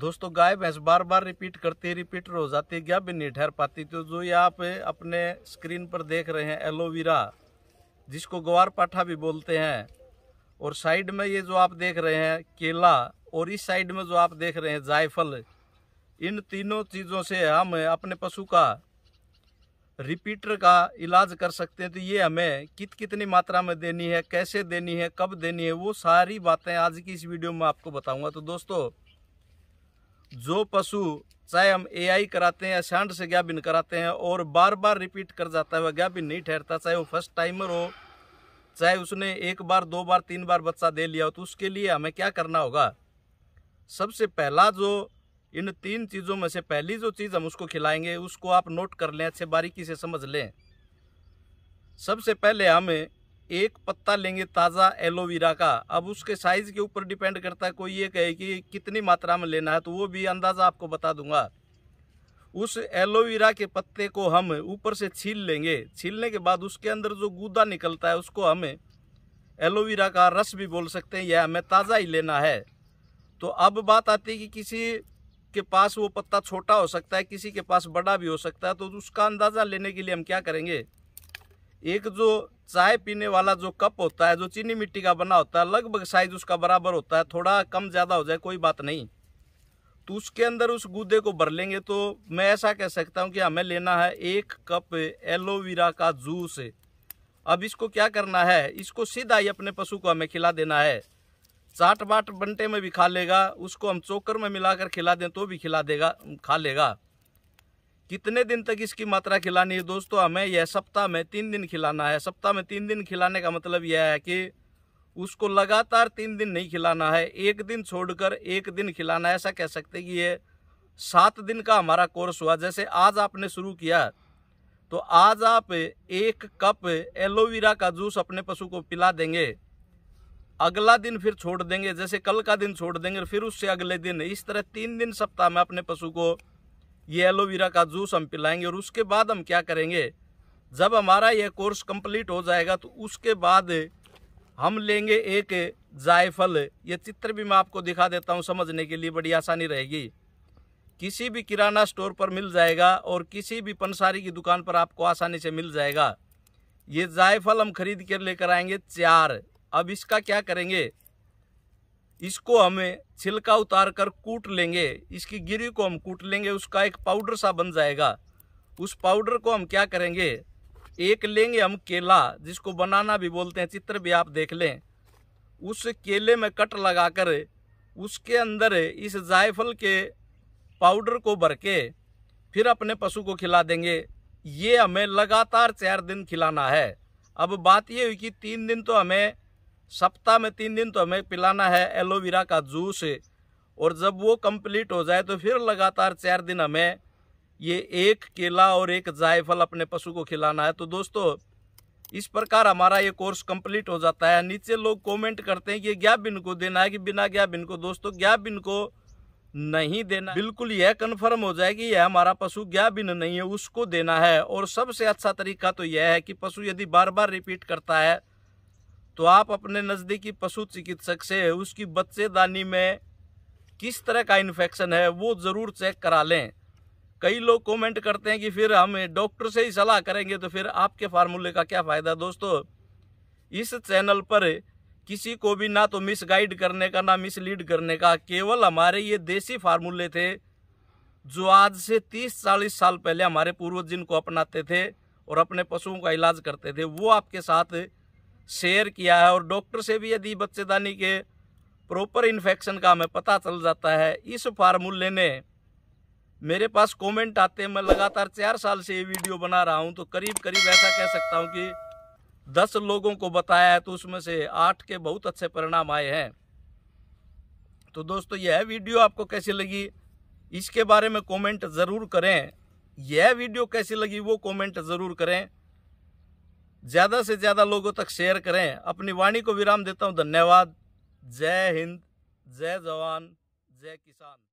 दोस्तों गाय भैंस बार बार रिपीट करती रिपीट हो जाती क्या भी नहीं ठहर पाती तो जो ये आप अपने स्क्रीन पर देख रहे हैं एलोवेरा जिसको ग्वार पाठा भी बोलते हैं और साइड में ये जो आप देख रहे हैं केला और इस साइड में जो आप देख रहे हैं जायफल इन तीनों चीज़ों से हम अपने पशु का रिपीटर का इलाज कर सकते हैं तो ये हमें कित कितनी मात्रा में देनी है कैसे देनी है कब देनी है वो सारी बातें आज की इस वीडियो में आपको बताऊंगा तो दोस्तों जो पशु चाहे हम एआई कराते हैं या शांड से गाभिन कराते हैं और बार बार रिपीट कर जाता है वह गाभिन नहीं ठहरता चाहे वो फर्स्ट टाइमर हो चाहे उसने एक बार दो बार तीन बार बच्चा दे लिया हो तो उसके लिए हमें क्या करना होगा सबसे पहला जो इन तीन चीज़ों में से पहली जो चीज़ हम उसको खिलाएंगे उसको आप नोट कर लें अच्छे बारीकी से समझ लें सबसे पहले हमें एक पत्ता लेंगे ताज़ा एलोवेरा का अब उसके साइज़ के ऊपर डिपेंड करता है कोई ये कहे कि कितनी मात्रा में लेना है तो वो भी अंदाज़ा आपको बता दूंगा उस एलोवेरा के पत्ते को हम ऊपर से छील लेंगे छीलने के बाद उसके अंदर जो गूदा निकलता है उसको हम एलोवेरा का रस भी बोल सकते हैं यह हमें ताज़ा ही लेना है तो अब बात आती है कि किसी के पास वो पत्ता छोटा हो सकता है किसी के पास बड़ा भी हो सकता है तो उसका अंदाज़ा लेने के लिए हम क्या करेंगे एक जो चाय पीने वाला जो कप होता है जो चीनी मिट्टी का बना होता है लगभग साइज उसका बराबर होता है थोड़ा कम ज़्यादा हो जाए कोई बात नहीं तो उसके अंदर उस गूदे को भर लेंगे तो मैं ऐसा कह सकता हूँ कि हमें लेना है एक कप एलोवेरा का जूस अब इसको क्या करना है इसको सीधा ही अपने पशु को हमें खिला देना है चाट बाट बंटे में भी खा लेगा उसको हम चोकर में मिलाकर खिला दें तो भी खिला देगा खा लेगा कितने दिन तक इसकी मात्रा खिलानी है दोस्तों हमें यह सप्ताह में तीन दिन खिलाना है सप्ताह में तीन दिन खिलाने का मतलब यह है कि उसको लगातार तीन दिन नहीं खिलाना है एक दिन छोड़कर एक दिन खिलाना है ऐसा कह सकते कि ये सात दिन का हमारा कोर्स हुआ जैसे आज आपने शुरू किया तो आज आप एक कप एलोवेरा का जूस अपने पशु को पिला देंगे अगला दिन फिर छोड़ देंगे जैसे कल का दिन छोड़ देंगे फिर उससे अगले दिन इस तरह तीन दिन सप्ताह में अपने पशु को ये एलोवेरा का जूस हम पिलाएंगे और उसके बाद हम क्या करेंगे जब हमारा यह कोर्स कंप्लीट हो जाएगा तो उसके बाद हम लेंगे एक जायफल ये चित्र भी मैं आपको दिखा देता हूँ समझने के लिए बड़ी आसानी रहेगी किसी भी किराना स्टोर पर मिल जाएगा और किसी भी पंसारी की दुकान पर आपको आसानी से मिल जाएगा ये जायफल हम खरीद कर लेकर आएंगे चार अब इसका क्या करेंगे इसको हमें छिलका उतार कर कूट लेंगे इसकी गिरी को हम कूट लेंगे उसका एक पाउडर सा बन जाएगा उस पाउडर को हम क्या करेंगे एक लेंगे हम केला जिसको बनाना भी बोलते हैं चित्र भी आप देख लें उस केले में कट लगाकर उसके अंदर इस जायफल के पाउडर को भर के फिर अपने पशु को खिला देंगे ये हमें लगातार चार दिन खिलाना है अब बात ये हुई कि तीन दिन तो हमें सप्ताह में तीन दिन तो हमें पिलाना है एलोवेरा का जूस और जब वो कंप्लीट हो जाए तो फिर लगातार चार दिन हमें ये एक केला और एक जायफल अपने पशु को खिलाना है तो दोस्तों इस प्रकार हमारा ये कोर्स कंप्लीट हो जाता है नीचे लोग कमेंट करते हैं कि गैप बिन को देना है कि बिना गैप बिन को दोस्तों गैप बिन को नहीं देना बिल्कुल यह कन्फर्म हो जाए कि यह हमारा पशु गैप बिन नहीं है उसको देना है और सबसे अच्छा तरीका तो यह है कि पशु यदि बार बार रिपीट करता है तो आप अपने नज़दीकी पशु चिकित्सक से उसकी बच्चेदानी में किस तरह का इन्फेक्शन है वो ज़रूर चेक करा लें कई लोग कमेंट करते हैं कि फिर हम डॉक्टर से ही सलाह करेंगे तो फिर आपके फार्मूले का क्या फ़ायदा दोस्तों इस चैनल पर किसी को भी ना तो मिस गाइड करने का ना मिसलीड करने का केवल हमारे ये देसी फार्मूले थे जो आज से 30-40 साल पहले हमारे पूर्वज जिनको अपनाते थे और अपने पशुओं का इलाज करते थे वो आपके साथ शेयर किया है और डॉक्टर से भी यदि बच्चेदानी के प्रॉपर इन्फेक्शन का हमें पता चल जाता है इस फार्मूले ने मेरे पास कमेंट आते हैं मैं लगातार चार साल से ये वीडियो बना रहा हूँ तो करीब करीब ऐसा कह सकता हूँ कि दस लोगों को बताया है तो उसमें से आठ के बहुत अच्छे परिणाम आए हैं तो दोस्तों यह वीडियो आपको कैसी लगी इसके बारे में कॉमेंट ज़रूर करें यह वीडियो कैसी लगी वो कॉमेंट ज़रूर करें ज़्यादा से ज़्यादा लोगों तक शेयर करें अपनी वाणी को विराम देता हूँ धन्यवाद जय हिंद जय जवान जय किसान